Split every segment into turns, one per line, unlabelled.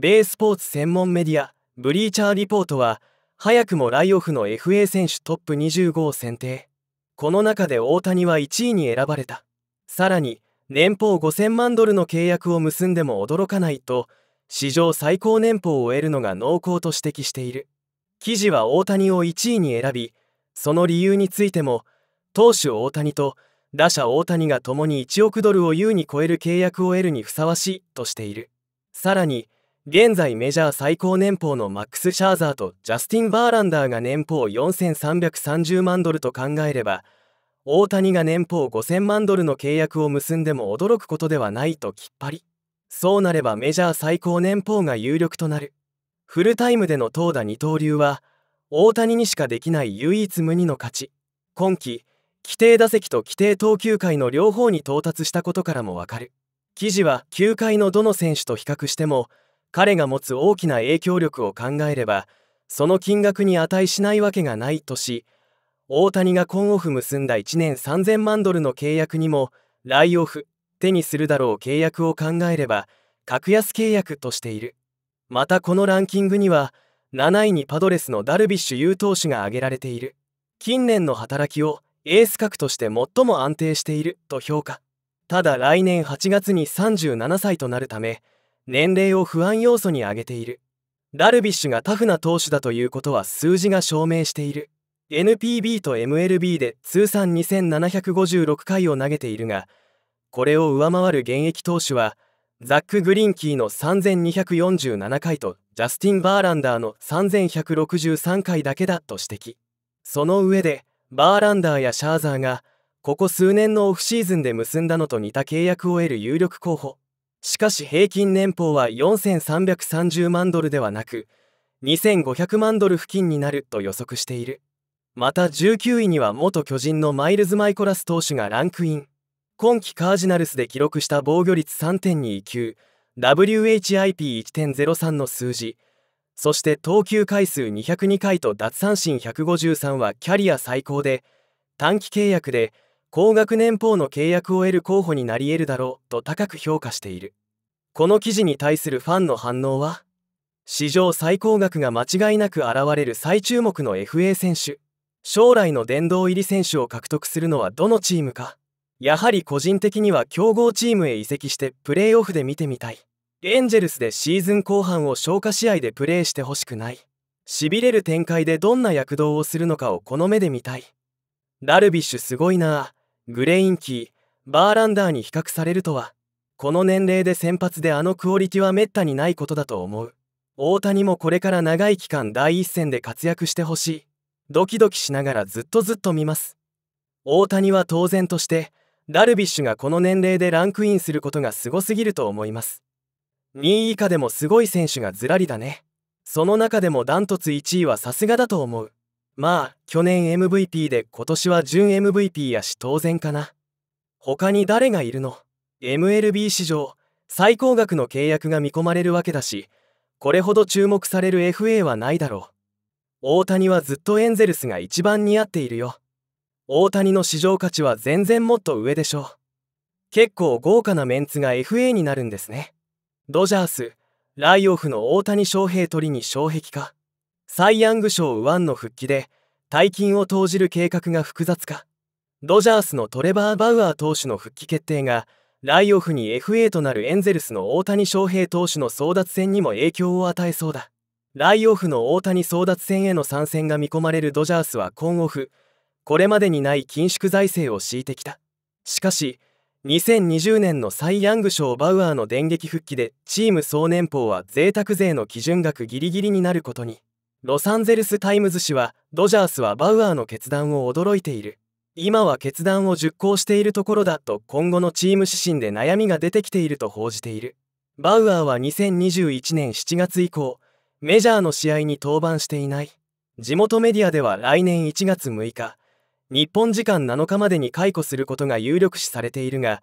米スポーツ専門メディアブリーチャーリポートは早くもライオフの FA 選手トップ25を選定この中で大谷は1位に選ばれたさらに年俸5000万ドルの契約を結んでも驚かないと史上最高年俸を得るのが濃厚と指摘している記事は大谷を1位に選びその理由についても投手大谷と打者大谷が共に1億ドルを優に超える契約を得るにふさわしいとしているさらに現在メジャー最高年俸のマックス・シャーザーとジャスティン・バーランダーが年俸4330万ドルと考えれば大谷が年俸5000万ドルの契約を結んでも驚くことではないときっぱりそうなればメジャー最高年俸が有力となるフルタイムでの投打二刀流は大谷にしかできない唯一無二の勝ち今季規定打席と規定投球回の両方に到達したことからもわかる記事は球界のどの選手と比較しても彼が持つ大きな影響力を考えればその金額に値しないわけがないとし大谷がコンオフ結んだ1年3000万ドルの契約にもライオフ手にするだろう契約を考えれば格安契約としているまたこのランキングには7位にパドレスのダルビッシュ有投手が挙げられている近年の働きをエース格として最も安定していると評価ただ来年8月に37歳となるため年齢を不安要素に挙げているダルビッシュがタフな投手だということは数字が証明している NPB と MLB で通算2756回を投げているがこれを上回る現役投手はザック・グリンキーの3247回とジャスティン・バーランダーの3163回だけだと指摘その上でバーランダーやシャーザーがここ数年のオフシーズンで結んだのと似た契約を得る有力候補しかし平均年俸は4330万ドルではなく2500万ドル付近になると予測しているまた19位には元巨人のマイルズ・マイコラス投手がランクイン今季カージナルスで記録した防御率3.29 WHIP1.03 の数字そして投球回数202回と奪三振153はキャリア最高で短期契約で高額年俸の契約を得る候補になり得るだろうと高く評価しているこの記事に対するファンの反応は史上最高額が間違いなく現れる最注目の FA 選手将来の殿堂入り選手を獲得するのはどのチームかやはり個人的には強豪チームへ移籍してプレーオフで見てみたいエンジェルスでシーズン後半を消化試合でプレーしてほしくないしびれる展開でどんな躍動をするのかをこの目で見たいダルビッシュすごいなグレインキーバーランダーに比較されるとはこの年齢で先発であのクオリティはめったにないことだと思う大谷もこれから長い期間第一線で活躍してほしいドキドキしながらずっとずっと見ます大谷は当然としてダルビッシュがこの年齢でランクインすることがすごすぎると思います2位以下でもすごい選手がずらりだねその中でもダントツ1位はさすがだと思うまあ、去年 MVP で今年は準 MVP やし当然かな。他に誰がいるの ?MLB 史上最高額の契約が見込まれるわけだし、これほど注目される FA はないだろう。大谷はずっとエンゼルスが一番似合っているよ。大谷の市場価値は全然もっと上でしょう。結構豪華なメンツが FA になるんですね。ドジャース、ライオフの大谷翔平取りに障壁か。サイ・ヤング賞1の復帰で大金を投じる計画が複雑化ドジャースのトレバー・バウアー投手の復帰決定がライオフに FA となるエンゼルスの大谷翔平投手の争奪戦にも影響を与えそうだライオフの大谷争奪戦への参戦が見込まれるドジャースは今オフこれまでにない緊縮財政を敷いてきたしかし2020年のサイ・ヤング賞バウアーの電撃復帰でチーム総年俸は贅沢税の基準額ギリギリになることにロサンゼルス・タイムズ紙はドジャースはバウアーの決断を驚いている今は決断を熟考しているところだと今後のチーム指針で悩みが出てきていると報じているバウアーは2021年7月以降メジャーの試合に登板していない地元メディアでは来年1月6日日本時間7日までに解雇することが有力視されているが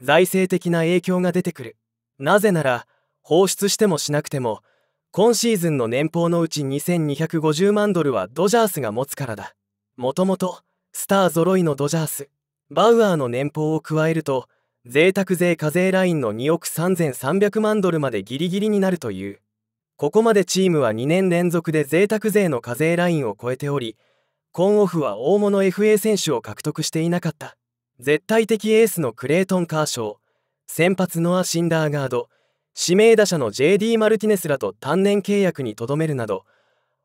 財政的な影響が出てくるなぜなら放出してもしなくても今シーズンの年俸のうち2250万ドルはドジャースが持つからだもともとスター揃いのドジャースバウアーの年俸を加えると贅沢税課税ラインの2億3300万ドルまでギリギリになるというここまでチームは2年連続で贅沢税の課税ラインを超えておりコンオフは大物 FA 選手を獲得していなかった絶対的エースのクレートン・カーショー先発ノア・シンダーガード指名打者の JD マルティネスらと単年契約にとどめるなど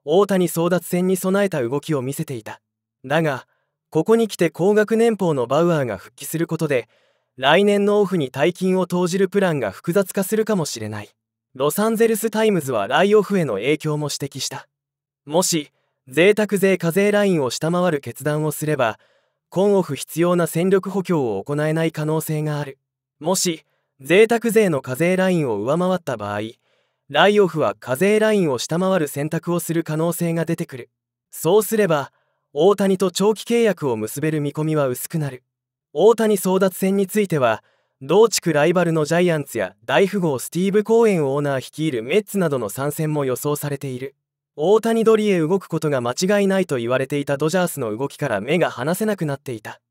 大谷争奪戦に備えた動きを見せていただがここに来て高額年俸のバウアーが復帰することで来年のオフに大金を投じるプランが複雑化するかもしれないロサンゼルス・タイムズはライオフへの影響も指摘したもし贅沢税課税ラインを下回る決断をすれば今オフ必要な戦力補強を行えない可能性があるもし贅沢税の課税ラインを上回った場合ライオフは課税ラインを下回る選択をする可能性が出てくるそうすれば大谷と長期契約を結べる見込みは薄くなる大谷争奪戦については同地区ライバルのジャイアンツや大富豪スティーブ・コーエンオーナー率いるメッツなどの参戦も予想されている大谷ドりへ動くことが間違いないと言われていたドジャースの動きから目が離せなくなっていた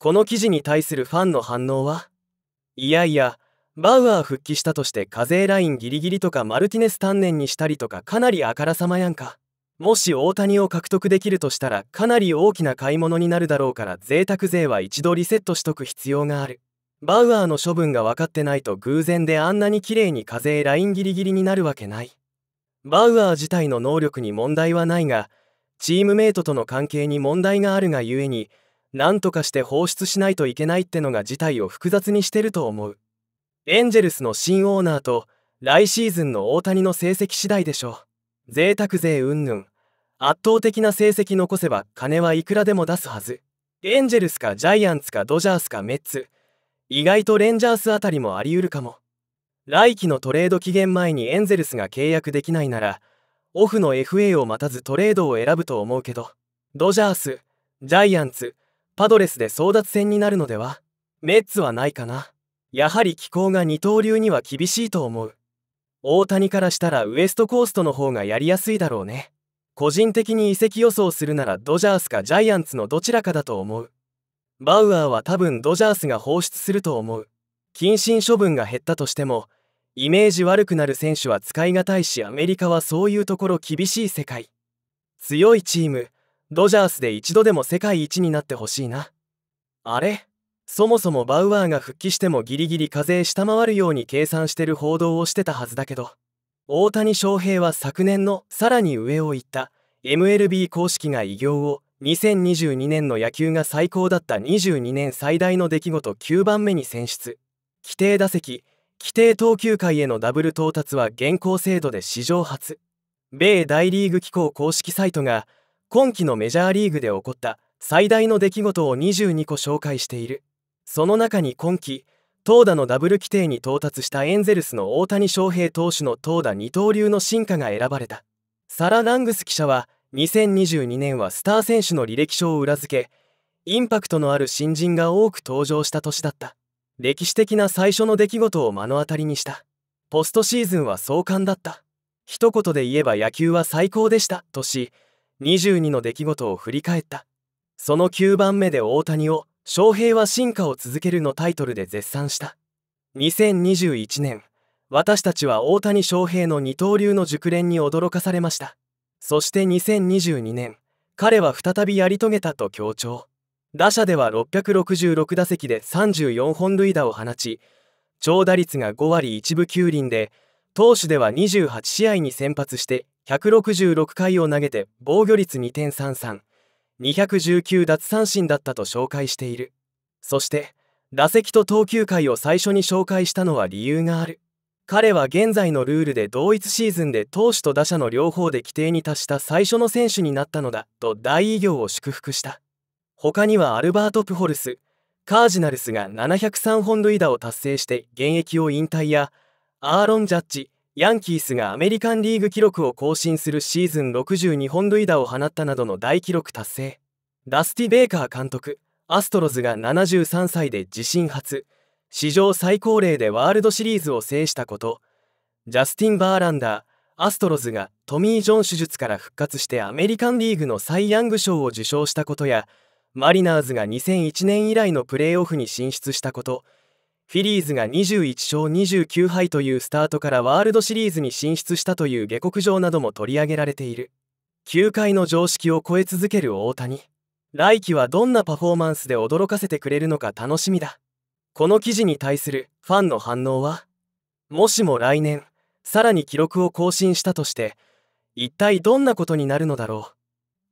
この記事に対するファンの反応はいやいやバウアー復帰したとして課税ラインギリギリとかマルティネス丹念にしたりとかかなりあからさまやんかもし大谷を獲得できるとしたらかなり大きな買い物になるだろうから贅沢税は一度リセットしとく必要があるバウアーの処分が分かってないと偶然であんなに綺麗に課税ラインギリギリになるわけないバウアー自体の能力に問題はないがチームメートとの関係に問題があるがゆえに何とかして放出しないといけないってのが事態を複雑にしてると思うエンジェルスの新オーナーと来シーズンの大谷の成績次第でしょう贅沢税云々圧倒的な成績残せば金はいくらでも出すはずエンジェルスかジャイアンツかドジャースかメッツ意外とレンジャースあたりもありうるかも来季のトレード期限前にエンゼルスが契約できないならオフの FA を待たずトレードを選ぶと思うけどドジャースジャイアンツパドレスで争奪戦になるのではメッツはないかなやはり気候が二刀流には厳しいと思う大谷からしたらウエストコーストの方がやりやすいだろうね個人的に移籍予想するならドジャースかジャイアンツのどちらかだと思うバウアーは多分ドジャースが放出すると思う謹慎処分が減ったとしてもイメージ悪くなる選手は使い難いしアメリカはそういうところ厳しい世界強いチームドジャースで一度でも世界一になってほしいなあれそもそもバウアーが復帰してもギリギリ課税下回るように計算してる報道をしてたはずだけど大谷翔平は昨年のさらに上を行った MLB 公式が偉業を2022年の野球が最高だった22年最大の出来事9番目に選出規定打席規定投球回へのダブル到達は現行制度で史上初米大リーグ機構公式サイトが今季のメジャーリーグで起こった最大の出来事を22個紹介している。その中に今季投打のダブル規定に到達したエンゼルスの大谷翔平投手の投打二刀流の進化が選ばれたサラ・ラングス記者は2022年はスター選手の履歴書を裏付けインパクトのある新人が多く登場した年だった歴史的な最初の出来事を目の当たりにしたポストシーズンは壮観だった一言で言えば野球は最高でしたとし22の出来事を振り返ったその9番目で大谷を翔平は進化を続けるのタイトルで絶賛した2021年私たちは大谷翔平の二刀流の熟練に驚かされましたそして2022年彼は再びやり遂げたと強調打者では666打席で34本塁打を放ち長打率が5割1分9厘で投手では28試合に先発して166回を投げて防御率2.33 219奪三振だったと紹介しているそして打席と投球回を最初に紹介したのは理由がある彼は現在のルールで同一シーズンで投手と打者の両方で規定に達した最初の選手になったのだと大偉業を祝福した他にはアルバート・プホルスカージナルスが703本塁打を達成して現役を引退やアーロン・ジャッジヤンキースがアメリカンリーグ記録を更新するシーズン62本塁打を放ったなどの大記録達成ダスティ・ベーカー監督アストロズが73歳で自身初史上最高齢でワールドシリーズを制したことジャスティン・バーランダーアストロズがトミー・ジョン手術から復活してアメリカンリーグのサイ・ヤング賞を受賞したことやマリナーズが2001年以来のプレーオフに進出したことフィリーズが21勝29敗というスタートからワールドシリーズに進出したという下克上なども取り上げられている球界の常識を超え続ける大谷来季はどんなパフォーマンスで驚かせてくれるのか楽しみだこの記事に対するファンの反応はもしも来年さらに記録を更新したとして一体どんなことになるのだろう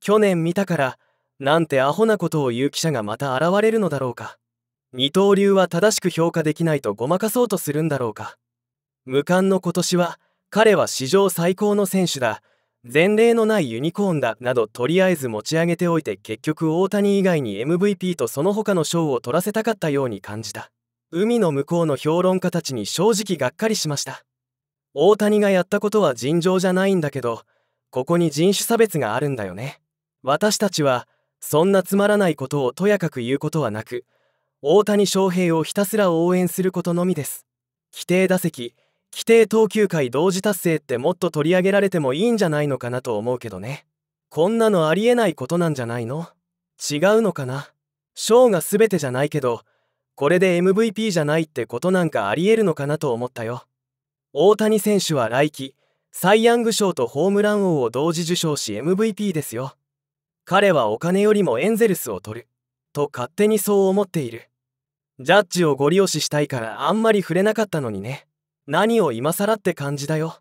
去年見たからなんてアホなことを言う記者がまた現れるのだろうか二刀流は正しく評価できないとごまかそうとするんだろうか無冠の今年は彼は史上最高の選手だ前例のないユニコーンだなどとりあえず持ち上げておいて結局大谷以外に MVP とその他の賞を取らせたかったように感じた海の向こうの評論家たちに正直がっかりしました大谷がやったことは尋常じゃないんだけどここに人種差別があるんだよね私たちはそんなつまらないことをとやかく言うことはなく大谷翔平をひたすら応援することのみです規定打席規定投球回同時達成ってもっと取り上げられてもいいんじゃないのかなと思うけどねこんなのありえないことなんじゃないの違うのかな賞が全てじゃないけどこれで MVP じゃないってことなんかありえるのかなと思ったよ大谷選手は来季サイ・ヤング賞とホームラン王を同時受賞し MVP ですよ彼はお金よりもエンゼルスを取ると勝手にそう思っているジャッジをご利用ししたいからあんまり触れなかったのにね。何を今更って感じだよ。